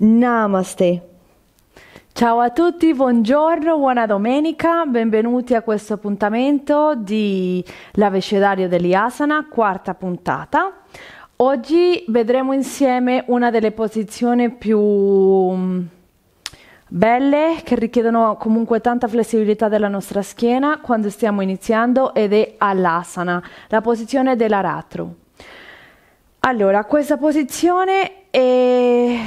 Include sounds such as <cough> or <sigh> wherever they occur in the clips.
Namaste. Ciao a tutti, buongiorno, buona domenica, benvenuti a questo appuntamento di l'Avecedario degli quarta puntata. Oggi vedremo insieme una delle posizioni più mm, belle che richiedono comunque tanta flessibilità della nostra schiena quando stiamo iniziando ed è all'asana, la posizione dell'aratro. Allora, questa posizione è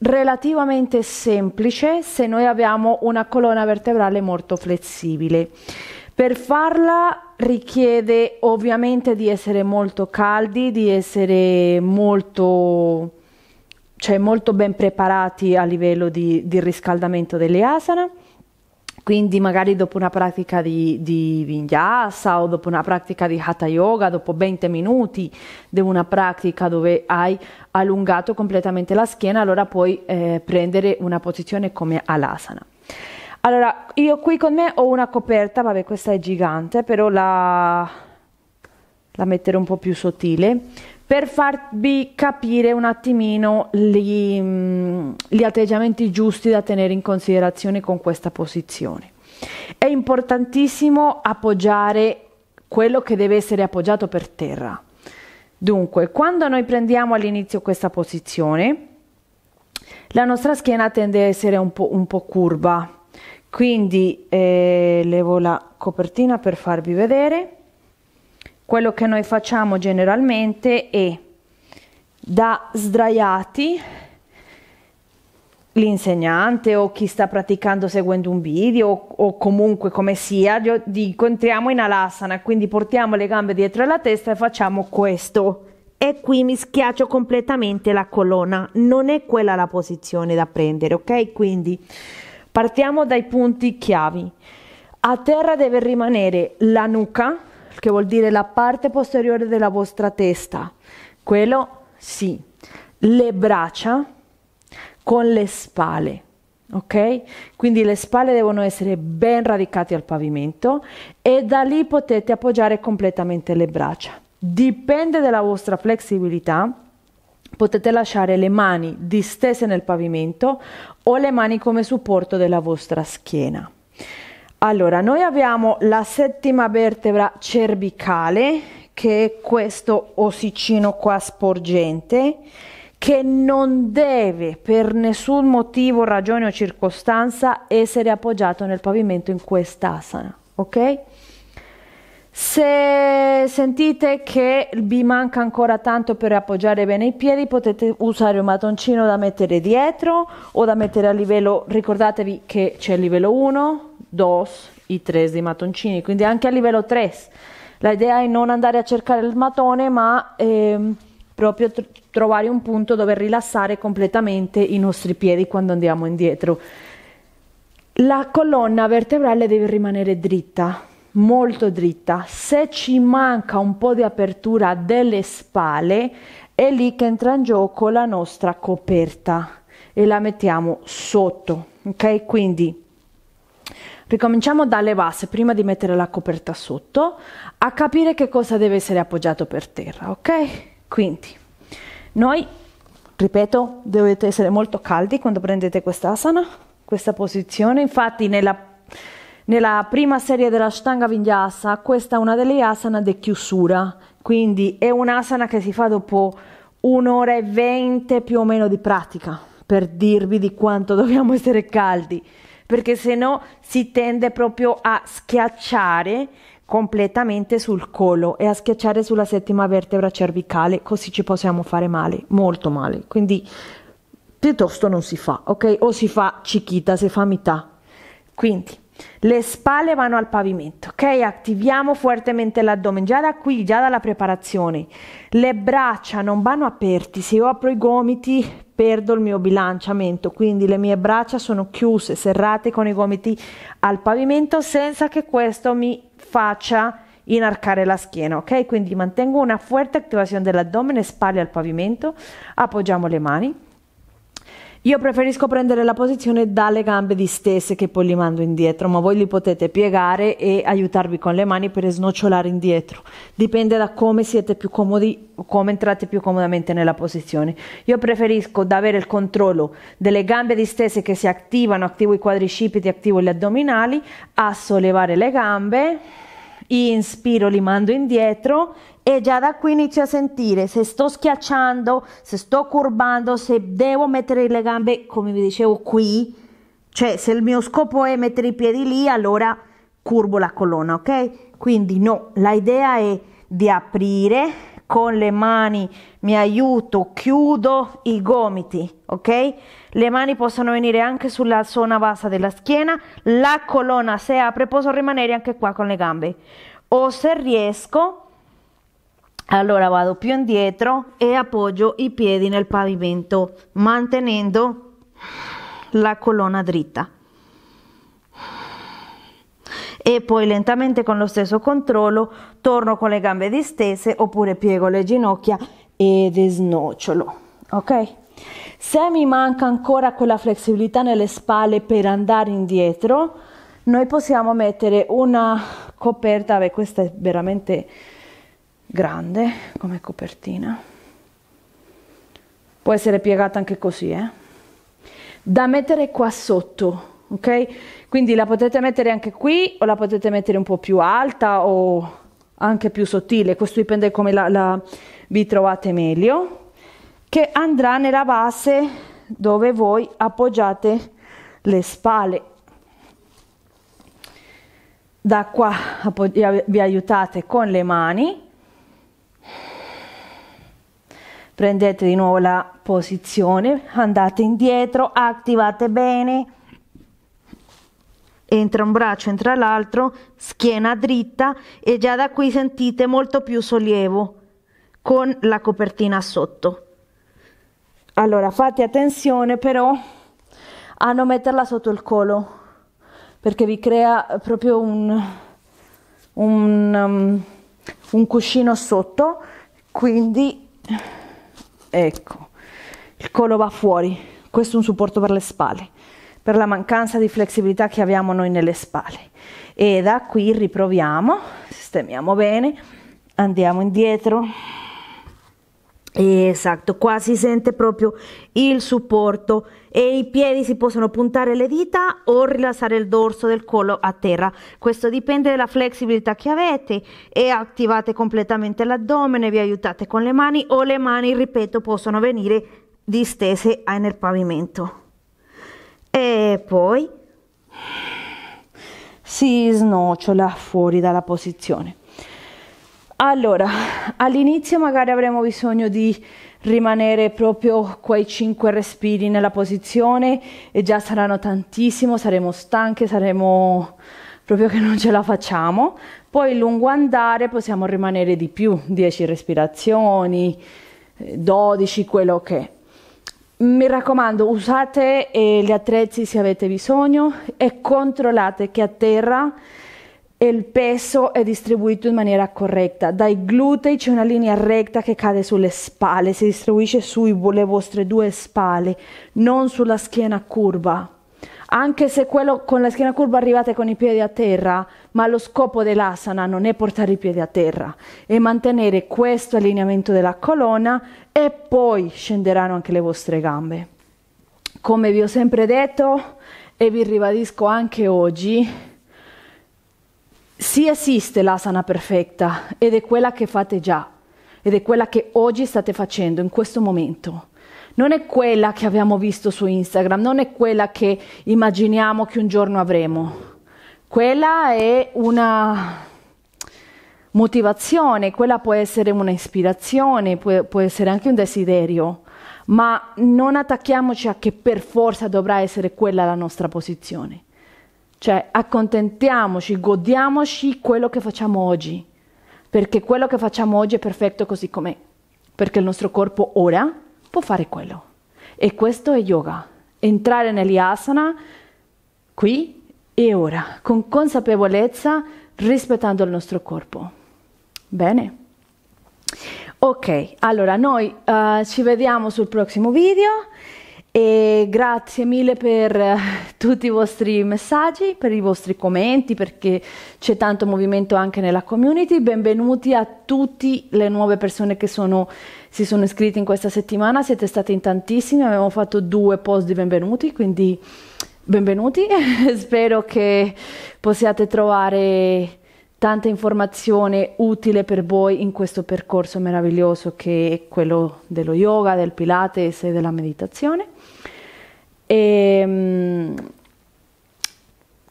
relativamente semplice se noi abbiamo una colonna vertebrale molto flessibile. Per farla richiede ovviamente di essere molto caldi, di essere molto, cioè molto ben preparati a livello di, di riscaldamento delle asana quindi magari dopo una pratica di, di vinyasa o dopo una pratica di hatha yoga, dopo 20 minuti di una pratica dove hai allungato completamente la schiena, allora puoi eh, prendere una posizione come alasana. Allora, io qui con me ho una coperta, vabbè questa è gigante, però la, la metterò un po' più sottile per farvi capire un attimino gli, mm, gli atteggiamenti giusti da tenere in considerazione con questa posizione. È importantissimo appoggiare quello che deve essere appoggiato per terra. Dunque, quando noi prendiamo all'inizio questa posizione, la nostra schiena tende a essere un po', un po curva, quindi eh, levo la copertina per farvi vedere quello che noi facciamo generalmente è da sdraiati l'insegnante o chi sta praticando seguendo un video o, o comunque come sia, dico entriamo in alasana, quindi portiamo le gambe dietro la testa e facciamo questo. E qui mi schiaccio completamente la colonna, non è quella la posizione da prendere, ok? Quindi partiamo dai punti chiavi. A terra deve rimanere la nuca, che vuol dire la parte posteriore della vostra testa, quello sì, le braccia con le spalle. Ok? Quindi le spalle devono essere ben radicate al pavimento e da lì potete appoggiare completamente le braccia. Dipende dalla vostra flessibilità, potete lasciare le mani distese nel pavimento o le mani come supporto della vostra schiena. Allora, noi abbiamo la settima vertebra cervicale, che è questo ossicino qua sporgente, che non deve per nessun motivo, ragione o circostanza essere appoggiato nel pavimento in quest'asana, ok? Se sentite che vi manca ancora tanto per appoggiare bene i piedi, potete usare un mattoncino da mettere dietro o da mettere a livello, ricordatevi che c'è il livello 1, 2 i 3 dei mattoncini, quindi anche a livello 3. L'idea è non andare a cercare il mattone, ma ehm, proprio tr- trovare un punto dove rilassare completamente i nostri piedi quando andiamo indietro. La colonna vertebrale deve rimanere dritta, molto dritta. Se ci manca un po' di apertura delle spalle, è lì che entra in gioco la nostra coperta e la mettiamo sotto. Ok? Quindi Ricominciamo dalle basse prima di mettere la coperta sotto, a capire che cosa deve essere appoggiato per terra, ok? Quindi, noi, ripeto, dovete essere molto caldi quando prendete questa asana questa posizione. Infatti, nella, nella prima serie della Shtanga Vinyasa, questa è una delle asana di chiusura, quindi è un'asana che si fa dopo un'ora e venti più o meno di pratica, per dirvi di quanto <laughs> dobbiamo essere caldi perché se no si tende proprio a schiacciare completamente sul collo e a schiacciare sulla settima vertebra cervicale, così ci possiamo fare male, molto male. Quindi piuttosto non si fa, ok? O si fa cichita, si fa metà. Quindi le spalle vanno al pavimento, ok? Attiviamo fortemente l'addome, già da qui, già dalla preparazione. Le braccia non vanno aperte, se io apro i gomiti perdo il mio bilanciamento, quindi le mie braccia sono chiuse, serrate con i gomiti al pavimento senza che questo mi faccia inarcare la schiena, ok? Quindi mantengo una forte attivazione dell'addome, spalle al pavimento, appoggiamo le mani io preferisco prendere la posizione dalle gambe distese che poi li mando indietro, ma voi li potete piegare e aiutarvi con le mani per snocciolare indietro. Dipende da come siete più comodi, come entrate più comodamente nella posizione. Io preferisco avere il controllo delle gambe distese che si attivano, attivo i quadricipiti, attivo gli addominali, a sollevare le gambe inspiro, li mando indietro e già da qui inizio a sentire se sto schiacciando, se sto curvando, se devo mettere le gambe, come vi dicevo, qui, cioè se il mio scopo è mettere i piedi lì, allora curvo la colonna, ok? Quindi no, l'idea è di aprire con le mani mi aiuto, chiudo i gomiti, ok? Le mani possono venire anche sulla zona bassa della schiena, la colonna si apre, posso rimanere anche qua con le gambe. O se riesco, allora vado più indietro e appoggio i piedi nel pavimento mantenendo la colonna dritta e poi lentamente con lo stesso controllo torno con le gambe distese oppure piego le ginocchia ed snocciolo, ok? Se mi manca ancora quella flessibilità nelle spalle per andare indietro, noi possiamo mettere una coperta, beh questa è veramente grande come copertina, può essere piegata anche così, eh? Da mettere qua sotto, ok? Quindi la potete mettere anche qui o la potete mettere un po' più alta o anche più sottile, questo dipende come la, la vi trovate meglio, che andrà nella base dove voi appoggiate le spalle. Da qua vi aiutate con le mani, prendete di nuovo la posizione, andate indietro, attivate bene entra un braccio, entra l'altro, schiena dritta e già da qui sentite molto più sollievo con la copertina sotto. Allora fate attenzione però a non metterla sotto il collo perché vi crea proprio un, un, um, un cuscino sotto, quindi ecco, il collo va fuori, questo è un supporto per le spalle per la mancanza di flessibilità che abbiamo noi nelle spalle. E da qui riproviamo, sistemiamo bene, andiamo indietro. Esatto, qua si sente proprio il supporto e i piedi si possono puntare le dita o rilassare il dorso del collo a terra. Questo dipende dalla flessibilità che avete e attivate completamente l'addome, vi aiutate con le mani o le mani, ripeto, possono venire distese nel pavimento. E poi si snocciola fuori dalla posizione. Allora, all'inizio magari avremo bisogno di rimanere proprio quei 5 respiri nella posizione e già saranno tantissimo, saremo stanche, saremo proprio che non ce la facciamo. Poi lungo andare possiamo rimanere di più, 10 respirazioni, 12, quello che è. Mi raccomando, usate eh, gli attrezzi se avete bisogno e controllate che a terra il peso è distribuito in maniera corretta. Dai glutei c'è una linea retta che cade sulle spalle, si distribuisce sulle vostre due spalle, non sulla schiena curva anche se quello con la schiena curva arrivate con i piedi a terra, ma lo scopo dell'asana non è portare i piedi a terra, è mantenere questo allineamento della colonna e poi scenderanno anche le vostre gambe. Come vi ho sempre detto e vi ribadisco anche oggi, sì esiste l'asana perfetta ed è quella che fate già ed è quella che oggi state facendo in questo momento non è quella che abbiamo visto su Instagram, non è quella che immaginiamo che un giorno avremo. Quella è una motivazione, quella può essere un'ispirazione, può, può essere anche un desiderio, ma non attacchiamoci a che per forza dovrà essere quella la nostra posizione. Cioè, accontentiamoci, godiamoci quello che facciamo oggi, perché quello che facciamo oggi è perfetto così com'è, perché il nostro corpo ora può fare quello. E questo è yoga. Entrare negli qui e ora, con consapevolezza, rispettando il nostro corpo. Bene? Ok, allora noi uh, ci vediamo sul prossimo video. E grazie mille per eh, tutti i vostri messaggi, per i vostri commenti, perché c'è tanto movimento anche nella community. Benvenuti a tutte le nuove persone che sono, si sono iscritte in questa settimana, siete stati in tantissimi, abbiamo fatto due post di benvenuti, quindi benvenuti. <laughs> Spero che possiate trovare tanta informazione utile per voi in questo percorso meraviglioso che è quello dello yoga, del pilates e della meditazione. E, ehm,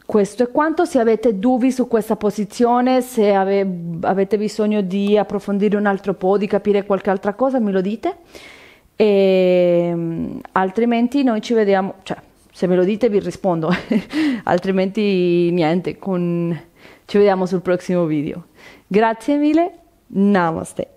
questo è quanto, se avete dubbi su questa posizione, se ave, avete bisogno di approfondire un altro po', di capire qualche altra cosa, me lo dite. E, ehm, altrimenti noi ci vediamo, cioè se me lo dite vi rispondo, <laughs> altrimenti niente, con... ci vediamo sul prossimo video. Grazie mille, namaste.